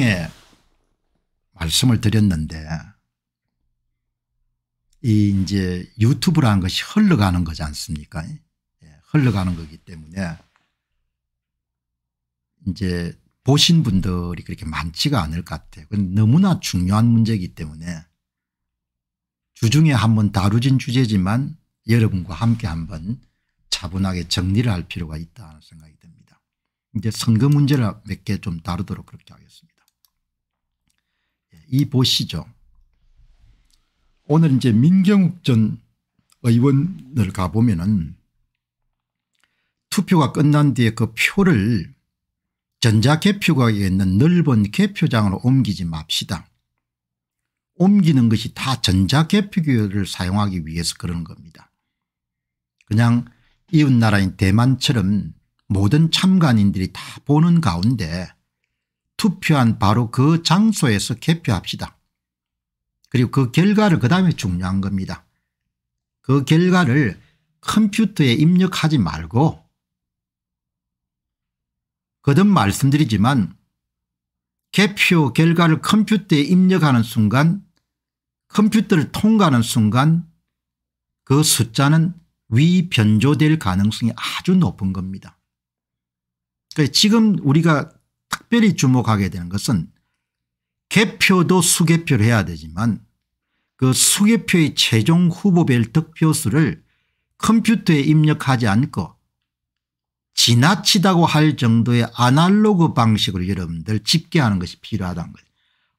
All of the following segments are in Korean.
에 말씀을 드렸는데 이 이제 유튜브라는 것이 흘러가는 거지 않습니까? 예, 흘러가는 거기 때문에 이제 보신 분들이 그렇게 많지가 않을 것 같아요. 너무나 중요한 문제이기 때문에 주중에 한번 다루진 주제지만 여러분과 함께 한번 차분하게 정리를 할 필요가 있다 는 생각이 듭니다. 이제 선거 문제를 몇 개 좀 다루도록 그렇게 하겠습니다. 이 보시죠. 오늘 이제 민경욱 전 의원을 가보면은 투표가 끝난 뒤에 그 표를 전자개표각 있는 넓은 개표장으로 옮기지 맙시다. 옮기는 것이 다 전자개표기를 사용하기 위해서 그런 겁니다. 그냥 이웃나라인 대만처럼 모든 참관인들이 다 보는 가운데 투표한 바로 그 장소에서 개표합시다. 그리고 그 결과를 그 다음에 중요한 겁니다. 그 결과를 컴퓨터에 입력하지 말고 거듭 말씀드리지만 개표 결과를 컴퓨터에 입력하는 순간 컴퓨터를 통과하는 순간 그 숫자는 위변조될 가능성이 아주 높은 겁니다. 그러니까 지금 우리가 특별히 주목하게 되는 것은 개표도 수개표를 해야 되지만 그 수개표의 최종 후보별 득표수를 컴퓨터에 입력하지 않고 지나치다고 할 정도의 아날로그 방식으로 여러분들 집계하는 것이 필요하다는 거죠.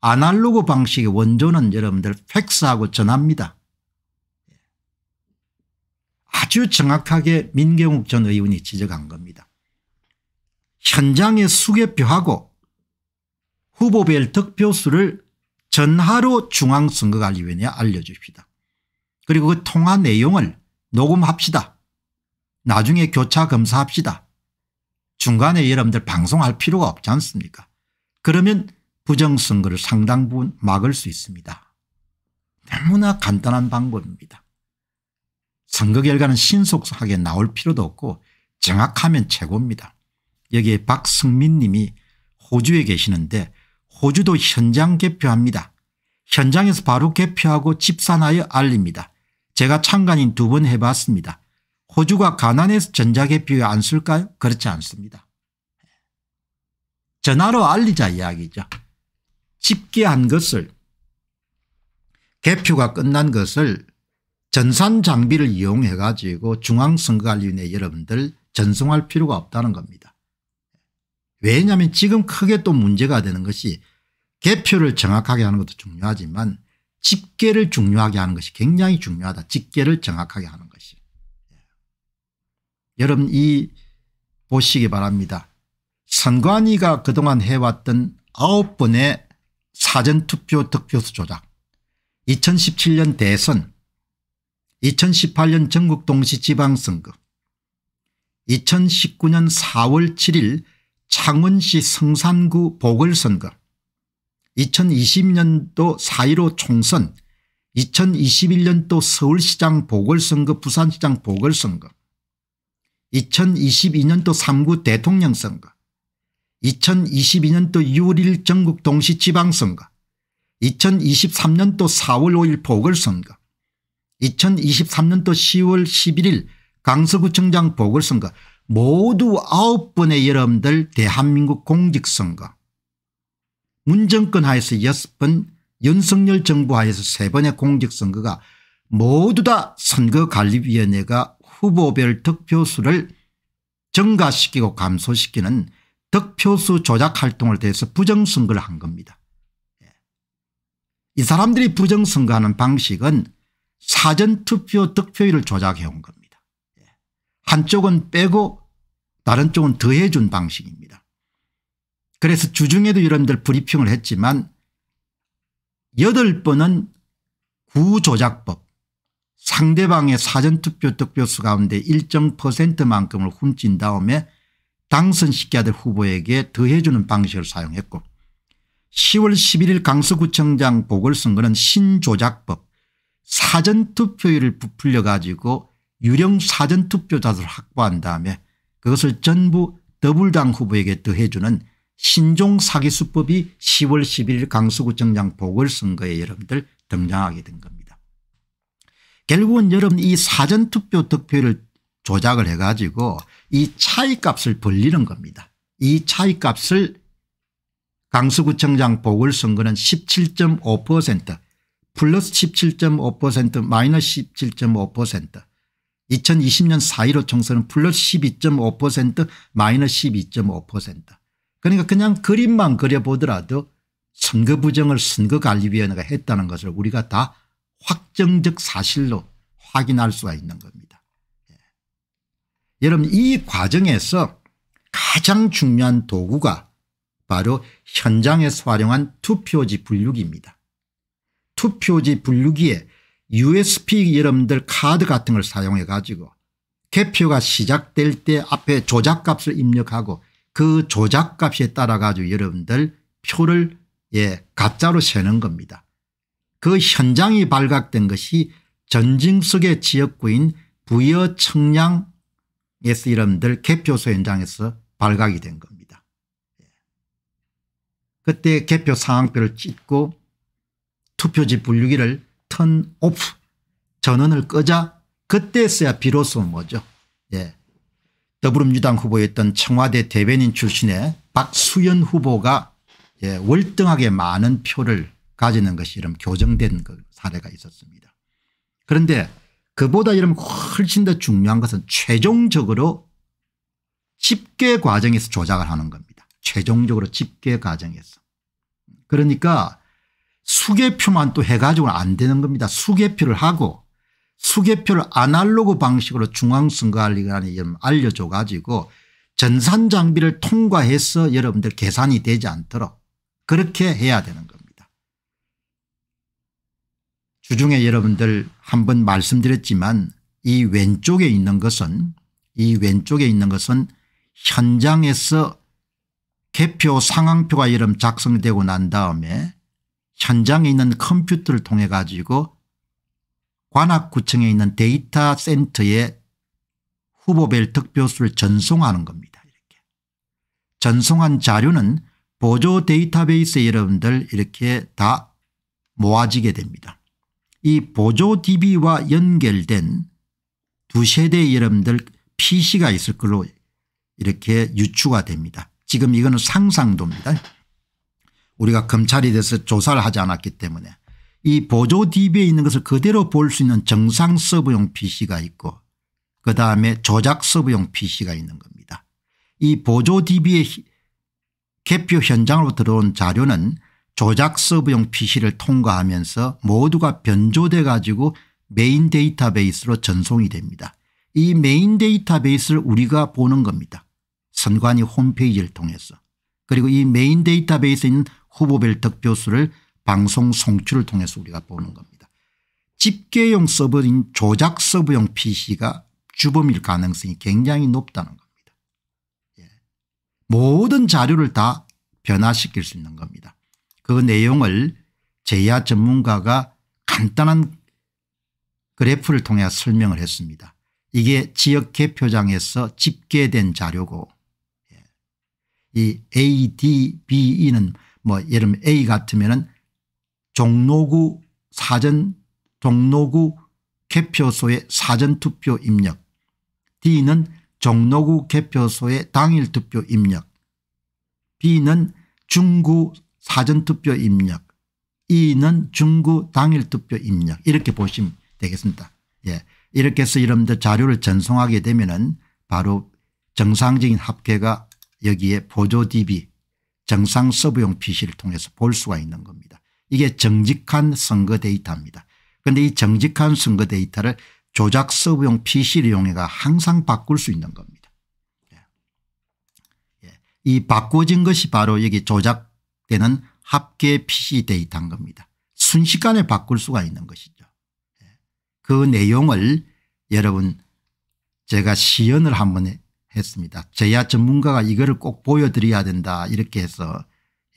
아날로그 방식의 원조는 여러분들 팩스하고 전합니다. 아주 정확하게 민경욱 전 의원이 지적한 겁니다. 현장의 수개표하고 후보별 득표수를 전하로 중앙선거관리위원회에 알려줍시다. 그리고 그 통화 내용을 녹음합시다. 나중에 교차 검사합시다. 중간에 여러분들 방송할 필요가 없지 않습니까 그러면 부정선거를 상당 부분 막을 수 있습니다. 너무나 간단한 방법입니다. 선거 결과는 신속하게 나올 필요도 없고 정확하면 최고입니다. 여기에 박승민 님이 호주에 계시는데 호주도 현장 개표합니다. 현장에서 바로 개표하고 집산하여 알립니다. 제가 참관인 두 번 해봤습니다. 호주가 가난해서 전자개표에 안 쓸까요? 그렇지 않습니다. 전화로 알리자 이야기죠. 집계한 것을 개표가 끝난 것을 전산 장비를 이용해 가지고 중앙선거관리위원회 여러분들 전송할 필요가 없다는 겁니다. 왜냐하면 지금 크게 또 문제가 되는 것이 개표를 정확하게 하는 것도 중요하지만 집계를 중요하게 하는 것이 굉장히 중요하다. 집계를 정확하게 하는 것이. 예. 여러분 이 보시기 바랍니다. 선관위가 그동안 해왔던 9번의 사전투표 득표수 조작 2017년 대선 2018년 전국동시지방선거 2019년 4월 7일 창원시 성산구 보궐선거 2020년도 4.15 총선 2021년도 서울시장 보궐선거 부산시장 보궐선거 2022년도 3구 대통령선거 2022년도 6월 1일 전국 동시지방선거 2023년도 4월 5일 보궐선거 2023년도 10월 11일 강서구청장 보궐선거 모두 아홉 번의 여러분들 대한민국 공직선거 문정권 하에서 여섯 번 윤석열 정부 하에서 세 번의 공직선거가 모두 다 선거관리위원회가 후보별 득표수를 증가시키고 감소시키는 득표수 조작 활동을 대해서 부정선거를 한 겁니다. 예. 이 사람들이 부정선거하는 방식은 사전투표 득표율을 조작해 온 겁니다. 한쪽은 빼고 다른 쪽은 더해 준 방식입니다. 그래서 주중에도 여러분들 브리핑을 했지만 8번은 구조작법 상대방의 사전투표 득표수 가운데 일정 퍼센트만큼을 훔친 다음에 당선시켜야 될 후보에게 더해주는 방식을 사용했고 10월 11일 강서구청장 보궐선거는 신조작법 사전투표율을 부풀려 가지고 유령 사전투표자들을 확보한 다음에 그것을 전부 더불당 후보에게 더해주는 신종 사기수법이 10월 11일 강서구청장 보궐선거에 여러분들 등장하게 된 겁니다. 결국은 여러분 이 사전투표 득표를 조작을 해가지고 이 차이값을 벌리는 겁니다. 이 차이값을 강서구청장 보궐선거는 17.5% 플러스 17.5% 마이너스 17.5% 2020년 4.15 총선은 플러스 12.5% 마이너스 12.5% 그러니까 그냥 그림만 그려보더라도 선거 부정을 선거관리위원회가 했다는 것을 우리가 다 확정적 사실로 확인할 수가 있는 겁니다. 예. 여러분 이 과정에서 가장 중요한 도구가 바로 현장에서 활용한 투표지 분류기입니다. 투표지 분류기에 USP 여러분들 카드 같은 걸 사용해 가지고 개표가 시작될 때 앞에 조작값을 입력하고 그 조작값에 따라 가지고 여러분들 표를 예 가짜로 세는 겁니다. 그 현장이 발각된 것이 전징숙의 지역구인 부여 청량에서 여러분들 개표소 현장에서 발각이 된 겁니다. 그때 개표 상황표를 찍고 투표지 분류기를 턴 오프 전원을 끄자 그때서야 비로소 뭐죠. 예. 더불어민주당 후보였던 청와대 대변인 출신의 박수현 후보가 예, 월등하게 많은 표를 가지는 것이 이런 교정된 그 사례가 있었습니다. 그런데 그보다 이런 훨씬 더 중요한 것은 최종적으로 집계 과정에서 조작을 하는 겁니다. 최종적으로 집계 과정에서. 그러니까 수개표만 또 해가지고는 안 되는 겁니다. 수개표를 하고 수개표를 아날로그 방식으로 중앙선거관리관에 알려줘 가지고 전산 장비를 통과해서 여러분들 계산이 되지 않도록 그렇게 해야 되는 겁니다. 주중에 여러분들 한 번 말씀드렸지만 이 왼쪽에 있는 것은 이 왼쪽에 있는 것은 현장에서 개표 상황표가 여름 작성되고 난 다음에 현장에 있는 컴퓨터를 통해 가지고 관악구청에 있는 데이터 센터에 후보별 득표수를 전송하는 겁니다. 이렇게 전송한 자료는 보조 데이터베이스 여러분들 이렇게 다 모아지게 됩니다. 이 보조 DB와 연결된 두 세대의 여러분들 PC가 있을 걸로 이렇게 유추가 됩니다. 지금 이거는 상상도입니다. 우리가 검찰이 돼서 조사를 하지 않았기 때문에 이 보조 DB에 있는 것을 그대로 볼 수 있는 정상 서버용 PC가 있고 그다음에 조작 서버용 PC가 있는 겁니다. 이 보조 DB의 개표 현장으로 들어온 자료는 조작 서버용 PC를 통과하면서 모두가 변조돼 가지고 메인 데이터베이스로 전송이 됩니다. 이 메인 데이터베이스를 우리가 보는 겁니다. 선관위 홈페이지를 통해서. 그리고 이 메인 데이터베이스에 있는 후보별 득표수를 방송 송출을 통해서 우리가 보는 겁니다. 집계용 서버인 조작 서버용 PC가 주범일 가능성이 굉장히 높다는 겁니다. 예. 모든 자료를 다 변화시킬 수 있는 겁니다. 그 내용을 제야 전문가가 간단한 그래프를 통해 설명을 했습니다. 이게 지역 개표장에서 집계된 자료고 예. 이 ADBE는 뭐 예를 들면 A 같으면은 종로구 사전 종로구 개표소의 사전투표 입력 D는 종로구 개표소의 당일투표 입력 B는 중구 사전투표 입력 E는 중구 당일투표 입력 이렇게 보시면 되겠습니다. 예. 이렇게 해서 여러분들 자료를 전송하게 되면 은 바로 정상적인 합계가 여기에 보조 DB 정상 서브용 PC를 통해서 볼 수가 있는 겁니다. 이게 정직한 선거 데이터입니다. 그런데 이 정직한 선거 데이터를 조작 서브용 PC를 이용해가 항상 바꿀 수 있는 겁니다. 예. 예. 이 바꿔진 것이 바로 여기 조작되는 합계 PC 데이터인 겁니다. 순식간에 바꿀 수가 있는 것이죠. 예. 그 내용을 여러분 제가 시연을 한번 했습니다. 제야 전문가가 이거를 꼭 보여드려야 된다 이렇게 해서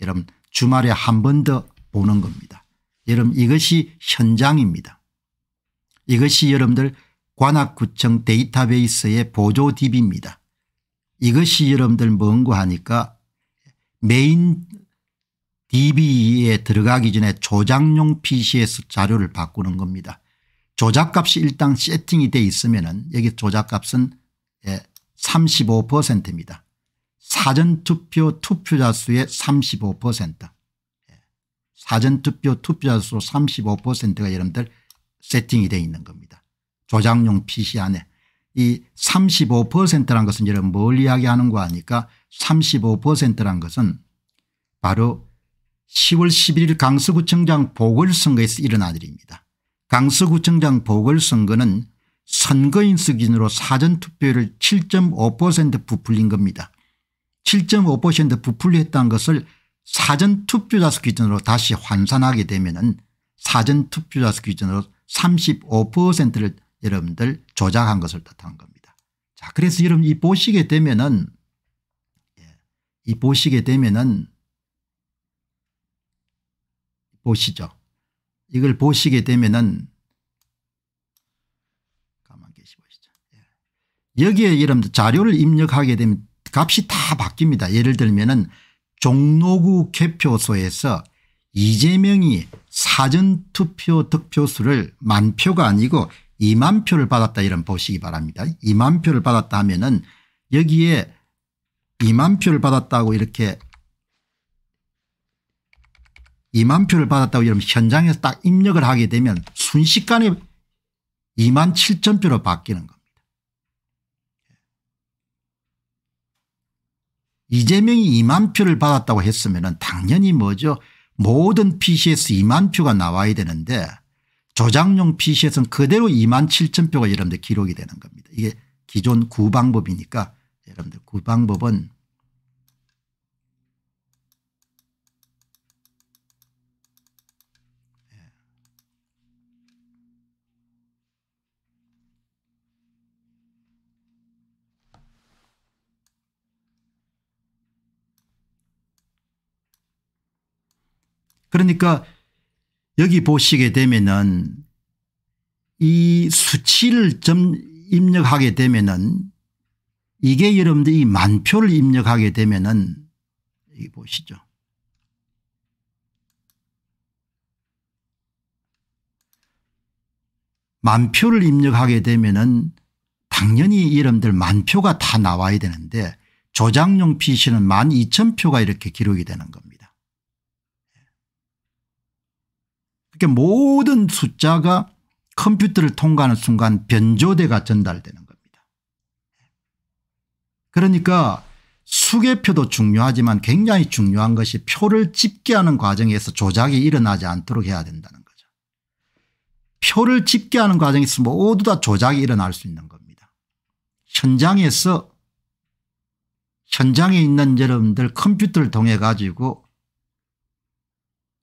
여러분 주말에 한 번 더 보는 겁니다. 여러분 이것이 현장입니다. 이것이 여러분들 관악구청 데이터베이스의 보조 딥입니다. 이것이 여러분들 뭔고 하니까 메인 DB에 들어가기 전에 조작용 PC에서 자료를 바꾸는 겁니다. 조작값이 일단 세팅이 돼 있으면 여기 조작값은 예, 35%입니다. 사전투표 투표자 수의 35% 예. 사전투표 투표자 수 35%가 여러분들 세팅이 되어 있는 겁니다. 조작용 PC 안에 이 35%란 것은 여러분 뭘 이야기하는 거 아니까 35%란 것은 바로 10월 11일 강서구청장 보궐선거에서 일어난 일입니다. 강서구청장 보궐선거는 선거인 수준으로 사전투표율을 7.5% 부풀린 겁니다. 7.5% 부풀렸다는 것을 사전투표자 수 기준으로 다시 환산하게 되면 은 사전투표자 수 기준으로 35%를 여러분들 조작한 것을 뜻하는 겁니다. 자 그래서 여러분 이 보시게 되면은 예, 이 보시게 되면은 보시죠. 이걸 보시게 되면은 여기에 여러분들 자료를 입력하게 되면 값이 다 바뀝니다. 예를 들면 은 종로구 개표소에서 이재명이 사전투표 득표수를 만 표가 아니고 2만 표를 받았다 이런 보시기 바랍니다. 2만 표를 받았다 하면 은 여기에 2만 표를 받았다고 이렇게 2만 표를 받았다고 이러면 현장에서 딱 입력을 하게 되면 순식간에 2만 7천 표로 바뀌는 거. 이재명이 2만 표를 받았다고 했으면 당연히 뭐죠 모든 PCS 2만 표가 나와야 되는데 조작용 PCS는 그대로 2만 7천 표가 여러분들 기록이 되는 겁니다. 이게 기존 구방법이니까 여러분들 구방법은 그러니까 여기 보시게 되면은 이 수치를 점 입력하게 되면은 이게 여러분들 이 만표를 입력하게 되면은 여기 보시죠. 만표를 입력하게 되면은 당연히 여러분들 만표가 다 나와야 되는데 조작용 PC는 12,000표가 이렇게 기록이 되는 겁니다. 그러니까 모든 숫자가 컴퓨터를 통과하는 순간 변조대가 전달되는 겁니다. 그러니까 수개표도 중요하지만 굉장히 중요한 것이 표를 집계하는 과정에서 조작이 일어나지 않도록 해야 된다는 거죠. 표를 집계하는 과정에서 모두 다 조작이 일어날 수 있는 겁니다. 현장에서 현장에 있는 여러분들 컴퓨터를 통해 가지고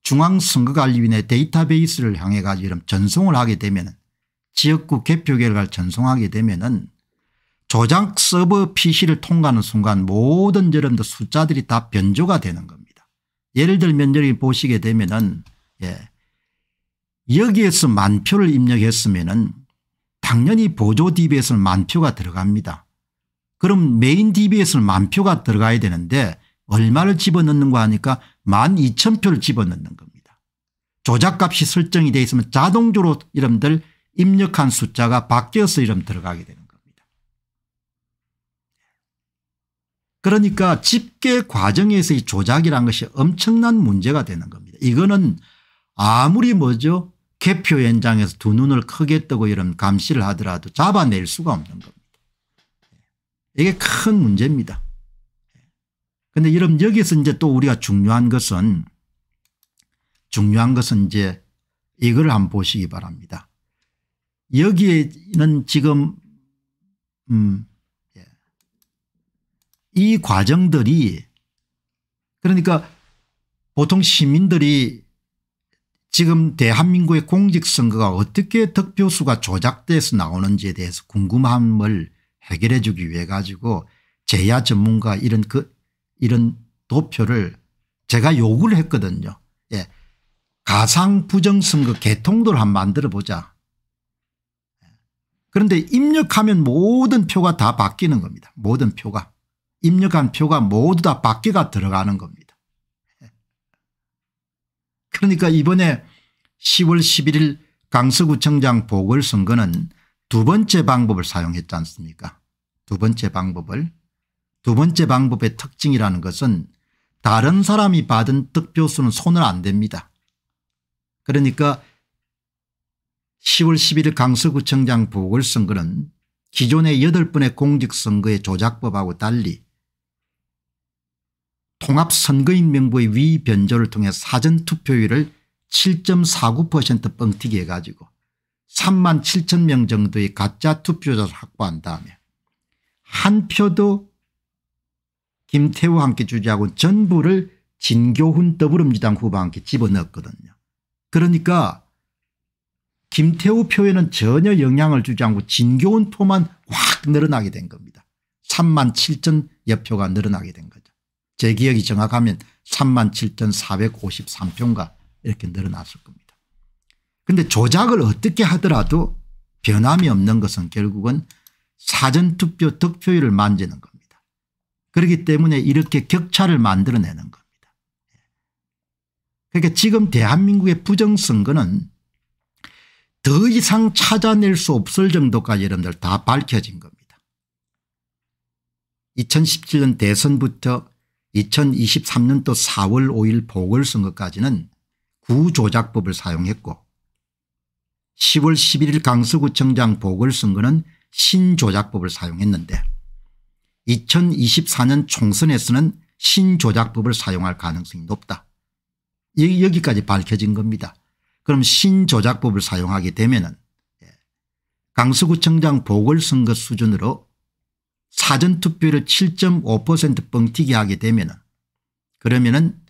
중앙선거관리위원회 데이터베이스를 향해 가지고 전송을 하게 되면 지역구 개표 결과를 전송하게 되면은 조작 서버 PC를 통과하는 순간 모든 저러분 숫자들이 다 변조가 되는 겁니다. 예를 들면 여기 보시게 되면은 예. 여기에서 만표를 입력했으면은 당연히 보조 DBS는 만표가 들어갑니다. 그럼 메인 DBS는 만표가 들어가야 되는데 얼마를 집어넣는거 하니까 12,000표를 집어넣는 겁니다. 조작값이 설정이 되어 있으면 자동적으로 이름들 입력한 숫자가 바뀌어서 이름 들어가게 되는 겁니다. 그러니까 집계 과정에서의 조작이란 것이 엄청난 문제가 되는 겁니다. 이거는 아무리 뭐죠 개표 현장에서 두 눈을 크게 뜨고 이런 감시를 하더라도 잡아낼 수가 없는 겁니다. 이게 큰 문제입니다. 근데 여러분 여기서 이제 또 우리가 중요한 것은 중요한 것은 이제 이걸 한번 보시기 바랍니다. 여기에는 지금 음, 예. 이 과정들이 그러니까 보통 시민들이 지금 대한민국의 공직선거가 어떻게 득표수가 조작돼서 나오는지에 대해서 궁금함을 해결해 주기 위해 가지고 제야 전문가 이런 그 이런 도표를 제가 요구를 했거든요. 예. 가상 부정선거 개통도를 한번 만들어 보자. 그런데 입력하면 모든 표가 다 바뀌는 겁니다. 모든 표가. 입력한 표가 모두 다바에가 들어가는 겁니다. 그러니까 이번에 10월 11일 강서구청장 보궐선거는 두 번째 방법을 사용했지 않습니까 두 번째 방법을 두 번째 방법의 특징이라는 것은 다른 사람이 받은 득표수는 손을 안 댑니다. 그러니까 10월 11일 강서구청장 보궐선거는 기존의 8번의 공직선거의 조작법하고 달리 통합선거인 명부의 위변조를 통해 사전투표율을 7.49% 뻥튀기 해가지고 3만 7천 명 정도의 가짜 투표자를 확보한 다음에 한 표도 김태우와 함께 주재하고 전부를 진교훈 더불어민주당 후보와 함께 집어넣었거든요. 그러니까 김태우 표에는 전혀 영향을 주지 않고 진교훈 표만 확 늘어나게 된 겁니다. 3만 7천 여표가 늘어나게 된 거죠. 제 기억이 정확하면 3만 7 4 5 3표가 이렇게 늘어났을 겁니다. 그런데 조작을 어떻게 하더라도 변함이 없는 것은 결국은 사전투표 득표율을 만지는 겁니다. 그렇기 때문에 이렇게 격차를 만들어내는 겁니다. 그러니까 지금 대한민국의 부정선거는 더 이상 찾아낼 수 없을 정도까지 여러분들 다 밝혀진 겁니다. 2017년 대선부터 2023년도 4월 5일 보궐선거까지는 구조작법을 사용했고 10월 11일 강서구청장 보궐선거는 신조작법을 사용했는데 2024년 총선에서는 신조작법을 사용할 가능성이 높다. 여기까지 밝혀진 겁니다. 그럼 신조작법을 사용하게 되면 예, 강서구청장 보궐선거 수준으로 사전투표를 7.5% 뻥튀기 하게 되면 은 그러면 은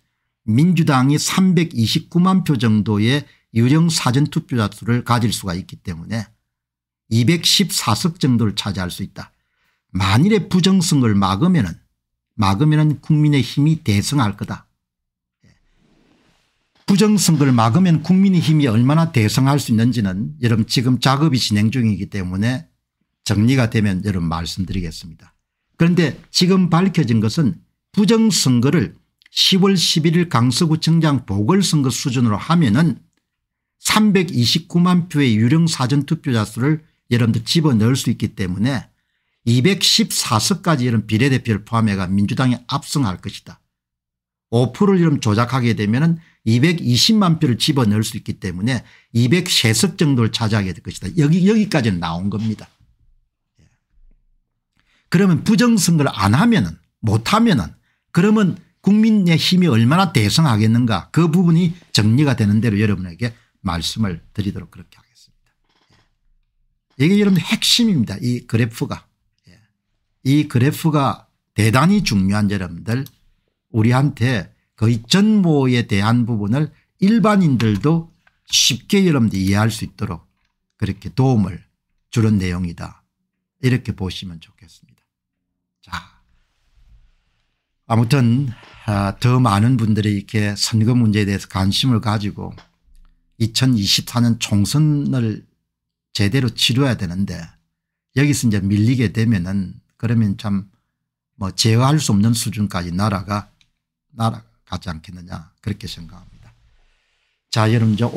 민주당이 329만 표 정도의 유령 사전투표자 수를 가질 수가 있기 때문에 214석 정도를 차지할 수 있다. 만일의 부정성을 막으면 막으면은 국민의 힘이 대승할 거다. 부정선거를 막으면 국민의 힘이 얼마나 대성할 수 있는지는 여러분 지금 작업이 진행 중이기 때문에 정리가 되면 여러분 말씀드리겠습니다. 그런데 지금 밝혀진 것은 부정선거를 10월 11일 강서구청장 보궐선거 수준으로 하면은 329만 표의 유령 사전투표자 수를 여러분들 집어넣을 수 있기 때문에 214석까지 이런 비례대표를 포함해가 민주당이 압승할 것이다. 5%를 이런 조작하게 되면 은 220만 표를 집어넣을 수 있기 때문에 203석 정도를 차지하게 될 것이다. 여기, 여기까지는 나온 겁니다. 예. 그러면 부정선거를 안 하면은 못하면은 그러면 국민의 힘이 얼마나 대성하겠는가 그 부분이 정리가 되는 대로 여러분에게 말씀을 드리도록 그렇게 하겠습니다. 예. 이게 여러분 핵심입니다. 이 그래프가. 이 그래프가 대단히 중요한 여러분들 우리한테 거의 그 전모에 대한 부분을 일반인들도 쉽게 여러분들 이해할 수 있도록 그렇게 도움을 주는 내용이다. 이렇게 보시면 좋겠습니다. 자, 아무튼 아, 더 많은 분들이 이렇게 선거 문제에 대해서 관심을 가지고 2024년 총선을 제대로 치러야 되는데 여기서 이제 밀리게 되면은 그러면 참 뭐 제어할 수 없는 수준까지 나라가 날아가지 않겠느냐 그렇게 생각합니다. 자 여러분 저